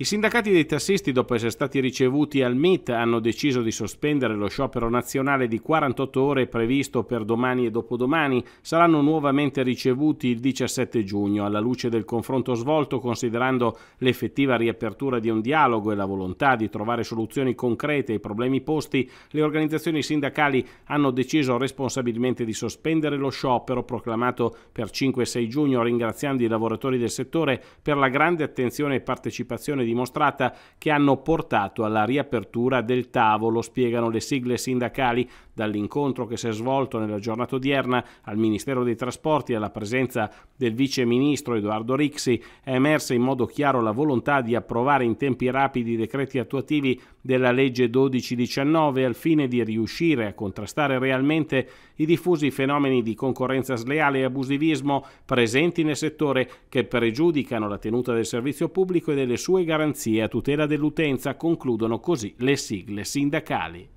I sindacati dei tassisti, dopo essere stati ricevuti al MIT, hanno deciso di sospendere lo sciopero nazionale di 48 ore previsto per domani e dopodomani. Saranno nuovamente ricevuti il 17 giugno, alla luce del confronto svolto, considerando l'effettiva riapertura di un dialogo e la volontà di trovare soluzioni concrete ai problemi posti. Le organizzazioni sindacali hanno deciso responsabilmente di sospendere lo sciopero proclamato per 5 6 giugno, ringraziando i lavoratori del settore per la grande attenzione e partecipazione di dimostrata che hanno portato alla riapertura del tavolo, spiegano le sigle sindacali. Dall'incontro che si è svolto nella giornata odierna al Ministero dei Trasporti e alla presenza del Vice Ministro Edoardo Rixi è emersa in modo chiaro la volontà di approvare in tempi rapidi i decreti attuativi della legge 1219 al fine di riuscire a contrastare realmente i diffusi fenomeni di concorrenza sleale e abusivismo presenti nel settore che pregiudicano la tenuta del servizio pubblico e delle sue garanzie garanzie a tutela dell'utenza, concludono così le sigle sindacali.